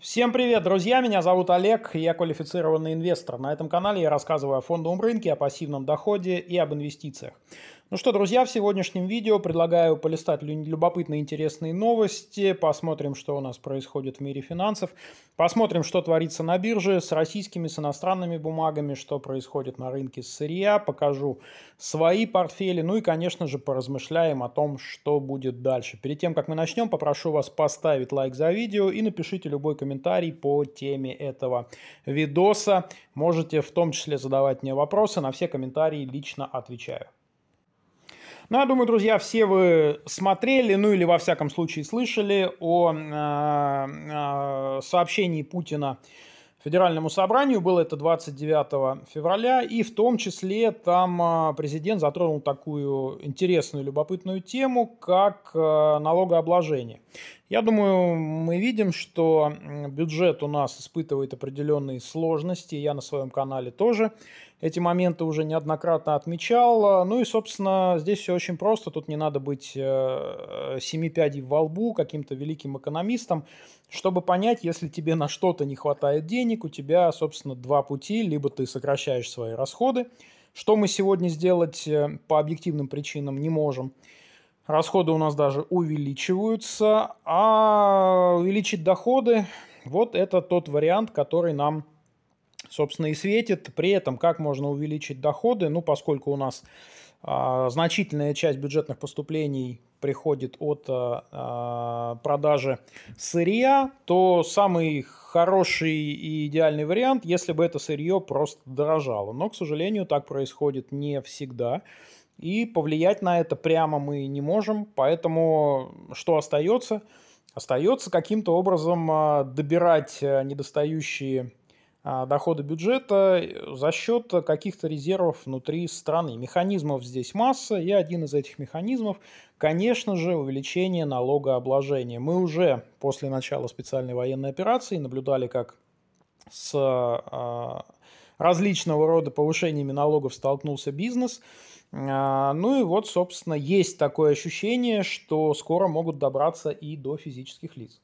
Всем привет, друзья! Меня зовут Олег, я квалифицированный инвестор. На этом канале я рассказываю о фондовом рынке, о пассивном доходе и об инвестициях. Ну что, друзья, в сегодняшнем видео предлагаю полистать любопытные интересные новости, посмотрим, что у нас происходит в мире финансов, посмотрим, что творится на бирже с российскими, с иностранными бумагами, что происходит на рынке сырья, покажу свои портфели, ну и, конечно же, поразмышляем о том, что будет дальше. Перед тем, как мы начнем, попрошу вас поставить лайк за видео и напишите любой комментарий по теме этого видоса. Можете в том числе задавать мне вопросы, на все комментарии лично отвечаю. Ну, я думаю, друзья, все вы смотрели, ну или во всяком случае слышали о а, а, сообщении Путина Федеральному собранию. Было это 29 февраля. И в том числе там а, президент затронул такую интересную, любопытную тему, как налогообложение. Я думаю, мы видим, что бюджет у нас испытывает определенные сложности. Я на своем канале тоже эти моменты уже неоднократно отмечал. А, ну и, собственно, здесь все очень просто. Тут не надо быть э, семи пядей во лбу, каким-то великим экономистом, чтобы понять, если тебе на что-то не хватает денег, у тебя, собственно, два пути. Либо ты сокращаешь свои расходы, что мы сегодня сделать э, по объективным причинам не можем – Расходы у нас даже увеличиваются, а увеличить доходы, вот это тот вариант, который нам, собственно, и светит. При этом, как можно увеличить доходы, ну, поскольку у нас а, значительная часть бюджетных поступлений приходит от а, а продажи сырья, то самый хороший и идеальный вариант, если бы это сырье просто дорожало. Но, к сожалению, так происходит не всегда. И повлиять на это прямо мы не можем, поэтому что остается? Остается каким-то образом а, добирать а, недостающие а, доходы бюджета за счет каких-то резервов внутри страны. Механизмов здесь масса, и один из этих механизмов, конечно же, увеличение налогообложения. Мы уже после начала специальной военной операции наблюдали, как с различного рода повышениями налогов столкнулся бизнес – а, ну и вот, собственно, есть такое ощущение, что скоро могут добраться и до физических лиц.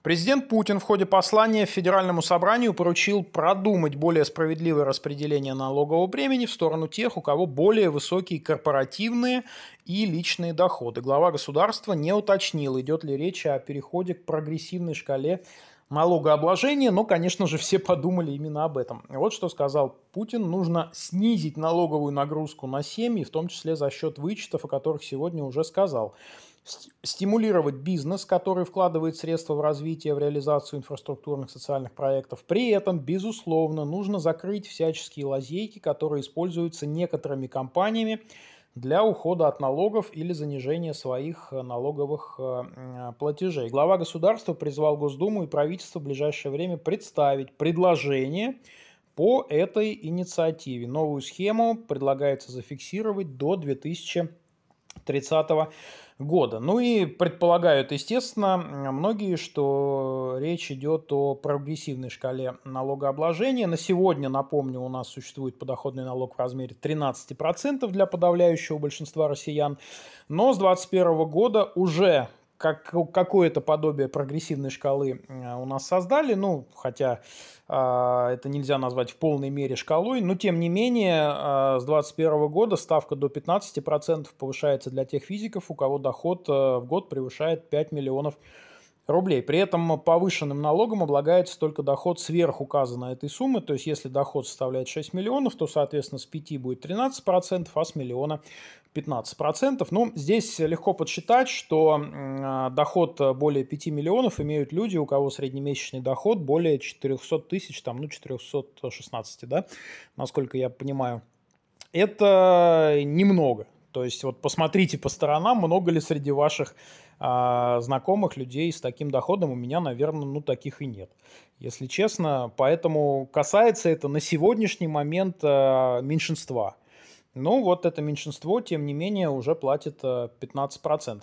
Президент Путин в ходе послания Федеральному собранию поручил продумать более справедливое распределение налогового бремени в сторону тех, у кого более высокие корпоративные и личные доходы. Глава государства не уточнил, идет ли речь о переходе к прогрессивной шкале налогообложения, но, конечно же, все подумали именно об этом. вот что сказал Путин, нужно снизить налоговую нагрузку на семьи, в том числе за счет вычетов, о которых сегодня уже сказал стимулировать бизнес, который вкладывает средства в развитие, в реализацию инфраструктурных социальных проектов. При этом, безусловно, нужно закрыть всяческие лазейки, которые используются некоторыми компаниями для ухода от налогов или занижения своих э, налоговых э, платежей. Глава государства призвал Госдуму и правительство в ближайшее время представить предложение по этой инициативе. Новую схему предлагается зафиксировать до 2020 30 года. Ну и предполагают, естественно, многие, что речь идет о прогрессивной шкале налогообложения. На сегодня, напомню, у нас существует подоходный налог в размере 13% для подавляющего большинства россиян. Но с 2021 года уже как, какое-то подобие прогрессивной шкалы э, у нас создали, ну, хотя а, это нельзя назвать в полной мере шкалой, но тем не менее а, с 2021 года ставка до 15% повышается для тех физиков, у кого доход э, в год превышает 5 миллионов рублей рублей. При этом повышенным налогом облагается только доход сверх указанной этой суммы. То есть, если доход составляет 6 миллионов, то, соответственно, с 5 будет 13%, а с миллиона 15%. Ну, здесь легко подсчитать, что доход более 5 миллионов имеют люди, у кого среднемесячный доход более 400 тысяч, там, ну, 416, да, насколько я понимаю. Это немного. То есть вот посмотрите по сторонам, много ли среди ваших а, знакомых людей с таким доходом у меня, наверное, ну, таких и нет, если честно. Поэтому касается это на сегодняшний момент а, меньшинства. Ну, вот это меньшинство, тем не менее, уже платит 15%. А,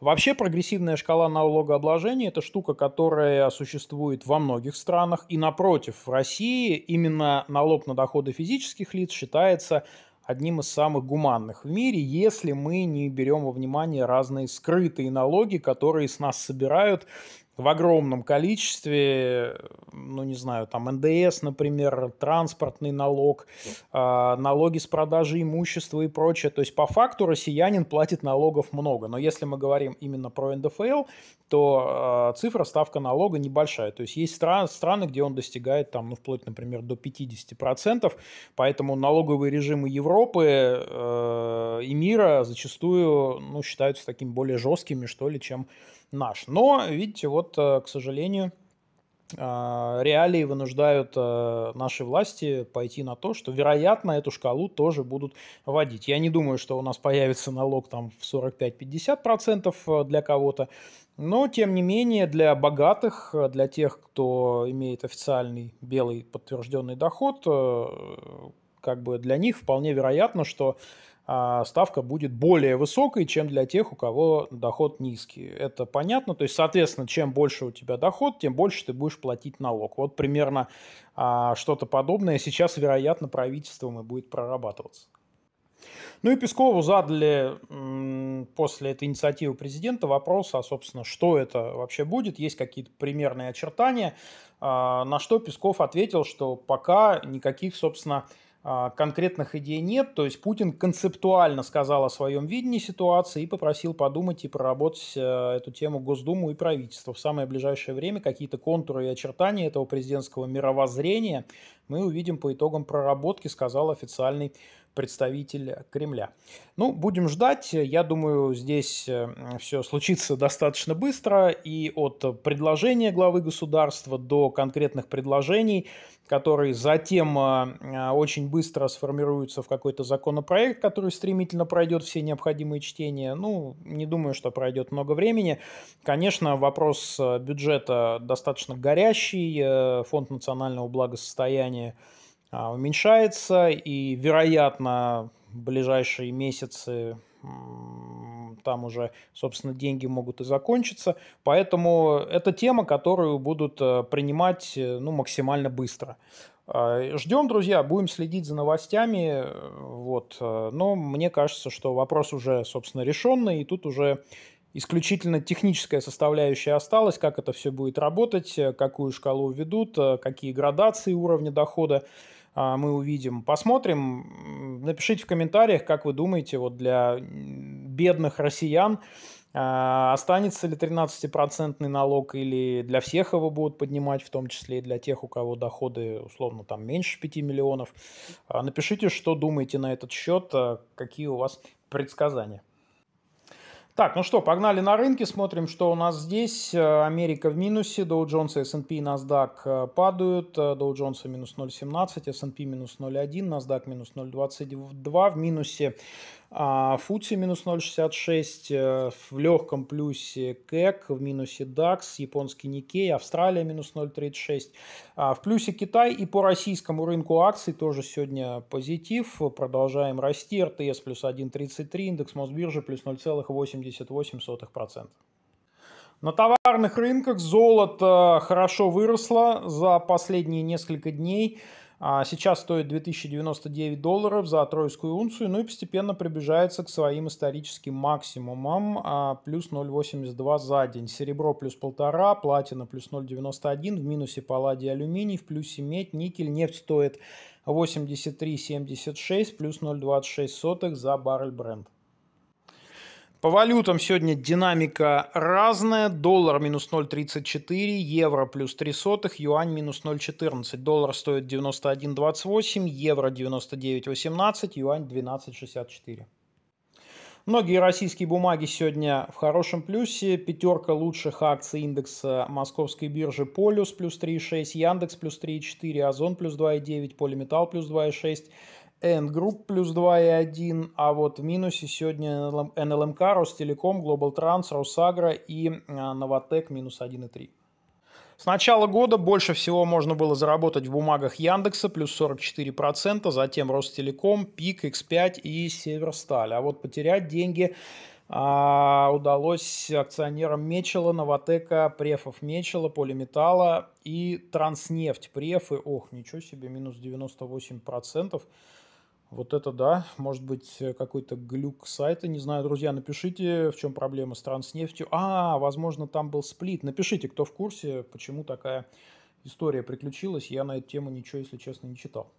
Вообще, прогрессивная шкала налогообложения – это штука, которая существует во многих странах. И напротив, в России именно налог на доходы физических лиц считается одним из самых гуманных в мире, если мы не берем во внимание разные скрытые налоги, которые с нас собирают в огромном количестве, ну не знаю, там НДС, например, транспортный налог, а, налоги с продажи имущества и прочее. То есть по факту россиянин платит налогов много, но если мы говорим именно про НДФЛ, то э, цифра, ставка налога небольшая. То есть есть стран, страны, где он достигает там, ну, вплоть, например, до 50%, поэтому налоговые режимы Европы э, и мира зачастую ну, считаются такими более жесткими, что ли, чем наш. Но, видите, вот, э, к сожалению, а, реалии вынуждают э, наши власти пойти на то, что, вероятно, эту шкалу тоже будут вводить. Я не думаю, что у нас появится налог там в 45-50% э, для кого-то, но, тем не менее, для богатых, э, для тех, кто имеет официальный белый подтвержденный доход, как бы для них вполне вероятно, что а, ставка будет более высокой, чем для тех, у кого доход низкий. Это понятно. То есть, соответственно, чем больше у тебя доход, тем больше ты будешь платить налог. Вот примерно а, что-то подобное сейчас, вероятно, правительством и будет прорабатываться. Ну и Пескову задали после этой инициативы президента вопрос, а, собственно, что это вообще будет, есть какие-то примерные очертания, а, на что Песков ответил, что пока никаких, собственно, а, конкретных идей нет. То есть Путин концептуально сказал о своем видении ситуации и попросил подумать и проработать э, эту тему Госдуму и правительство. В самое ближайшее время какие-то контуры и очертания этого президентского мировоззрения мы увидим по итогам проработки, сказал официальный представитель Кремля. Ну, будем ждать. Я думаю, здесь э, все случится достаточно быстро. И от предложения главы государства до конкретных предложений, которые затем э, э, очень быстро сформируются в какой-то законопроект, который стремительно пройдет все необходимые чтения. Ну, не думаю, что пройдет много времени. Конечно, вопрос бюджета достаточно горящий. Фонд национального благосостояния а, уменьшается, и, вероятно, в ближайшие месяцы там уже, собственно, деньги могут и закончиться. Поэтому это тема, которую будут э, принимать э, ну, максимально быстро. Э, ждем, друзья, будем следить за новостями. Вот. Но мне кажется, что вопрос уже, собственно, решенный, и тут уже исключительно техническая составляющая осталась, как это все будет работать, какую шкалу введут, какие градации уровня дохода. А, мы увидим. Посмотрим. Напишите в комментариях, как вы думаете, вот для бедных россиян а, останется ли 13-процентный налог или для всех его будут поднимать, в том числе и для тех, у кого доходы условно там меньше 5 миллионов. А, напишите, что думаете на этот счет, какие у вас предсказания. Так, ну что, погнали на рынки, смотрим, что у нас здесь. Э, Америка в минусе, Dow Jones, S&P и NASDAQ э, падают. Э, Dow Jones минус 0,17, S&P минус 0,1, NASDAQ минус 0,22. В минусе а Фудси минус 0,66, в легком плюсе КЭК, в минусе ДАКС, японский Никей, Австралия минус 0,36, а в плюсе Китай и по российскому рынку акций тоже сегодня позитив, продолжаем расти, РТС плюс 1,33, индекс Мосбиржи плюс 0,8 0,88%. На товарных рынках золото хорошо выросло за последние несколько дней. А сейчас стоит 2099 долларов за тройскую унцию, ну и постепенно приближается к своим историческим максимумам, а, плюс 0,82 за день. Серебро плюс 1,5, платина плюс 0,91, в минусе палладий алюминий, в плюсе медь, никель, нефть стоит 83,76, плюс 0,26 за баррель бренд. По валютам сегодня динамика разная. Доллар минус 0,34, евро плюс 3 сотых, юань минус 0,14. Доллар стоит 91,28, евро 99,18, юань 12,64. Многие российские бумаги сегодня в хорошем плюсе. Пятерка лучших акций индекса московской биржи Полюс плюс 3,6, Яндекс плюс 3,4, Озон плюс 2,9, Полиметал плюс 2,6. N Group плюс 2,1, а вот в минусе сегодня НЛМК, Ростелеком, Global Транс, Росагра и а, Новотек минус 1,3. С начала года больше всего можно было заработать в бумагах Яндекса, плюс 44%, затем Ростелеком, Пик, X5 и Северсталь. А вот потерять деньги а, удалось акционерам Мечела, Новотека, Префов Мечела, Полиметалла и Транснефть. Префы, ох, ничего себе, минус 98%. Вот это да, может быть э, какой-то глюк сайта, не знаю, друзья, напишите, в чем проблема с нефтью. А, возможно, там был сплит. Напишите, кто в курсе, почему такая история приключилась. Я на эту тему ничего, если честно, не читал.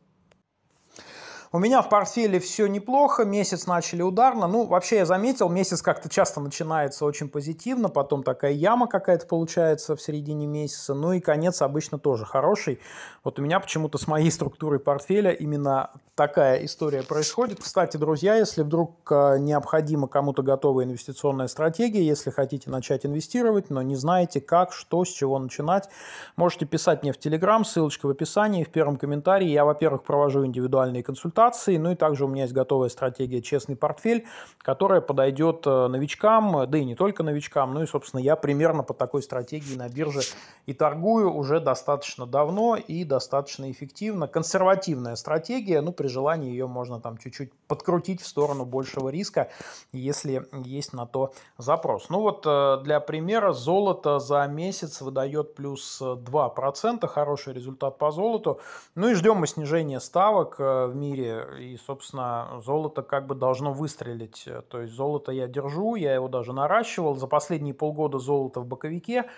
У меня в портфеле все неплохо, месяц начали ударно. Ну, вообще я заметил, месяц как-то часто начинается очень позитивно, потом такая яма какая-то получается в середине месяца. Ну и конец обычно тоже хороший. Вот у меня почему-то с моей структурой портфеля именно такая история происходит. Кстати, друзья, если вдруг э, необходима кому-то готовая инвестиционная стратегия, если хотите начать инвестировать, но не знаете как, что, с чего начинать, можете писать мне в Телеграм, ссылочка в описании, в первом комментарии. Я, во-первых, провожу индивидуальные консультации, консультаций. Ну и также у меня есть готовая стратегия «Честный портфель», которая подойдет э, новичкам, да и не только новичкам. Ну и, собственно, я примерно по такой стратегии на бирже и торгую уже достаточно давно и достаточно эффективно. Консервативная стратегия, ну при желании ее можно там чуть-чуть подкрутить в сторону большего риска, если есть на то запрос. Ну вот э, для примера золото за месяц выдает плюс 2%, э, хороший результат по золоту. Ну и ждем мы снижения ставок в мире Э, и, собственно, золото как бы должно выстрелить. Э, то есть золото я держу, я его даже наращивал. За последние полгода золото в боковике.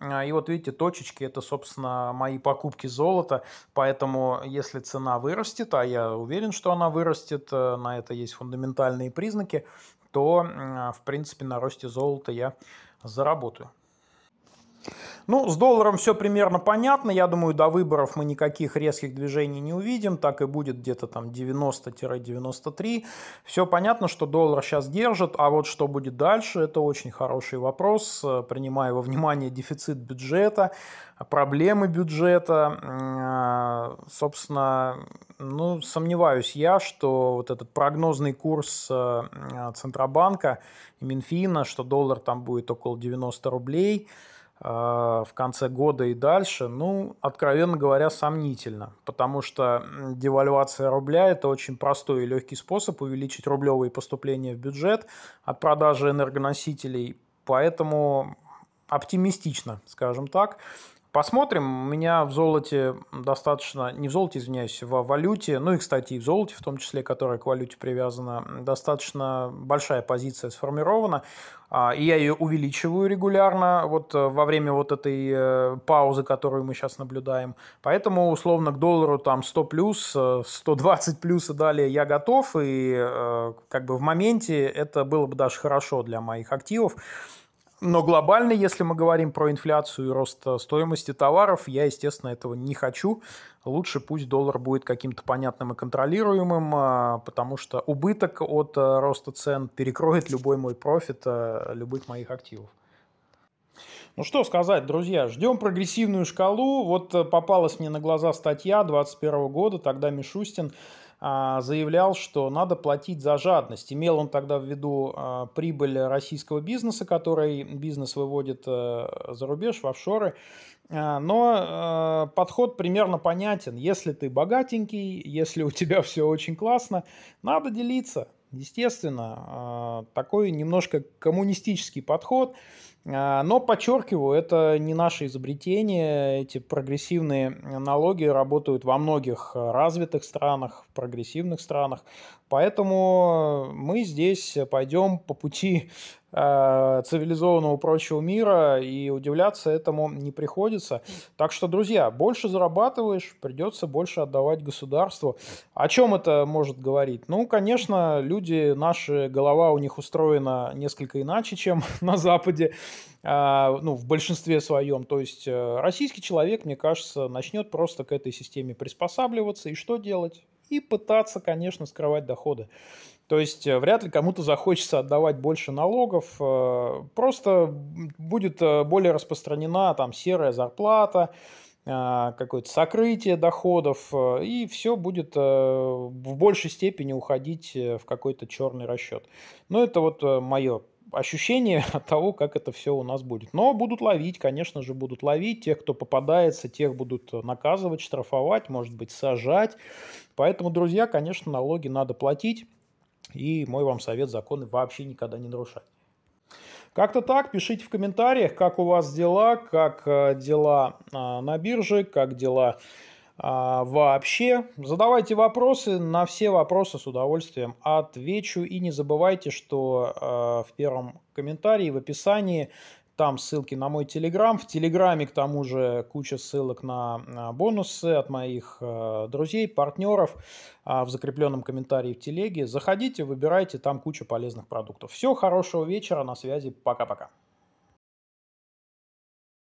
А, и вот видите, точечки – это, собственно, мои покупки золота. Поэтому, если цена вырастет, а я уверен, что она вырастет, э, на это есть фундаментальные признаки, то, а, в принципе, на росте золота я заработаю. Ну, с долларом все примерно понятно. Я думаю, до выборов мы никаких резких движений не увидим. Так и будет где-то там 90-93. Все понятно, что доллар сейчас держит. А вот что будет дальше, это очень хороший вопрос. Принимая во внимание дефицит бюджета, проблемы бюджета, а, собственно, ну, сомневаюсь я, что вот этот прогнозный курс э, Центробанка и Минфина, что доллар там будет около 90 рублей – Э, в конце года и дальше, ну, откровенно говоря, сомнительно, потому что девальвация рубля – это очень простой и легкий способ увеличить рублевые поступления в бюджет от продажи энергоносителей, поэтому оптимистично, скажем так. Посмотрим. У меня в золоте достаточно, не в золоте, извиняюсь, в валюте, ну и, кстати, и в золоте, в том числе, которая к валюте привязана, достаточно большая позиция сформирована. А, и я ее увеличиваю регулярно вот э, во время вот этой э, паузы, которую мы сейчас наблюдаем. Поэтому, условно, к доллару там 100 плюс, 120 э, плюс и далее я готов. И как бы в моменте это было бы даже хорошо для моих активов. Но глобально, если мы говорим про инфляцию и рост э, стоимости товаров, я, естественно, этого не хочу. Лучше пусть доллар будет каким-то понятным и контролируемым, а, потому что убыток от э, роста цен перекроет любой мой профит э, любых моих активов. Ну что сказать, друзья, ждем прогрессивную шкалу. Вот попалась мне на глаза статья 2021 года, тогда Мишустин а, заявлял, что надо платить за жадность. Имел он тогда в виду а, прибыль российского бизнеса, который бизнес выводит э, за рубеж, в офшоры. А, но э, подход примерно понятен. Если ты богатенький, если у тебя все очень классно, надо делиться. Естественно, такой немножко коммунистический подход – а, но, подчеркиваю, это не наше изобретение. Эти прогрессивные налоги работают во многих э, развитых странах, в прогрессивных странах. Поэтому мы здесь пойдем по пути э, цивилизованного прочего мира, и удивляться этому не приходится. Так что, друзья, больше зарабатываешь, придется больше отдавать государству. О чем это может говорить? Ну, конечно, люди, наша голова у них устроена несколько иначе, чем на Западе. А, ну, в большинстве своем. То есть э, российский человек, мне кажется, начнет просто к этой системе приспосабливаться. И что делать? И пытаться, конечно, скрывать доходы. То есть э, вряд ли кому-то захочется отдавать больше налогов, э, просто будет более распространена там серая зарплата, какое-то сокрытие доходов, и все будет в большей степени уходить в какой-то черный расчет. Но это вот мое ощущение от того, как это все у нас будет. Но будут ловить, конечно же, будут ловить. Тех, кто попадается, тех будут наказывать, штрафовать, может быть, сажать. Поэтому, друзья, конечно, налоги надо платить. И мой вам совет – законы вообще никогда не нарушать. Как-то так, пишите в комментариях, как у вас дела, как э, дела а, на бирже, как дела а, вообще. Задавайте вопросы, на все вопросы с удовольствием отвечу. И не забывайте, что а, в первом комментарии, в описании там ссылки на мой Телеграм. В Телеграме, к тому же, куча ссылок на бонусы от моих а, друзей, партнеров в закрепленном комментарии в Телеге. Заходите, выбирайте, там куча полезных продуктов. Все, хорошего вечера, на связи, пока-пока.